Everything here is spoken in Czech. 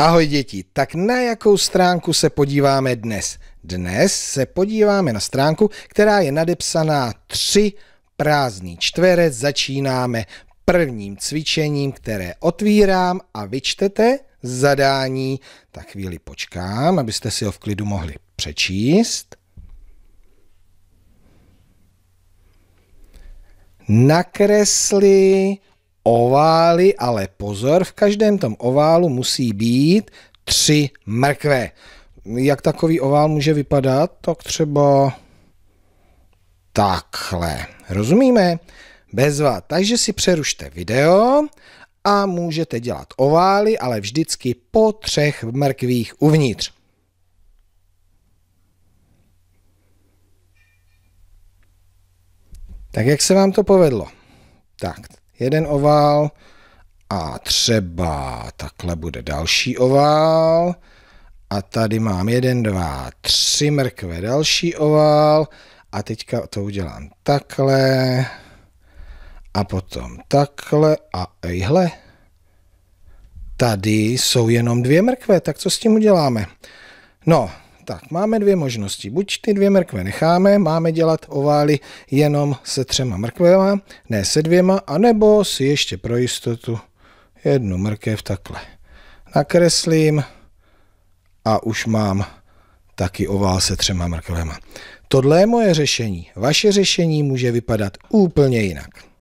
Ahoj děti, tak na jakou stránku se podíváme dnes? Dnes se podíváme na stránku, která je nadepsaná 3 prázdný čtverec. Začínáme prvním cvičením, které otvírám a vyčtete zadání. Tak chvíli počkám, abyste si ho v klidu mohli přečíst. Nakresli ovály, ale pozor, v každém tom oválu musí být tři mrkve. Jak takový ovál může vypadat? Tak třeba takhle. Rozumíme? Bezva. Takže si přerušte video a můžete dělat ovály, ale vždycky po třech mrkvích uvnitř. Tak jak se vám to povedlo? Tak, jeden ovál a třeba takhle bude další ovál a tady mám jeden, dva, tři mrkve, další ovál a teďka to udělám takhle a potom takhle a ejhle. Tady jsou jenom dvě mrkve, tak co s tím uděláme? No, tak, máme dvě možnosti. Buď ty dvě mrkve necháme, máme dělat ovály jenom se třema mrkvema, ne se dvěma, anebo si ještě pro jistotu jednu mrkev takhle nakreslím a už mám taky ovál se třema mrkvema. Tohle je moje řešení. Vaše řešení může vypadat úplně jinak.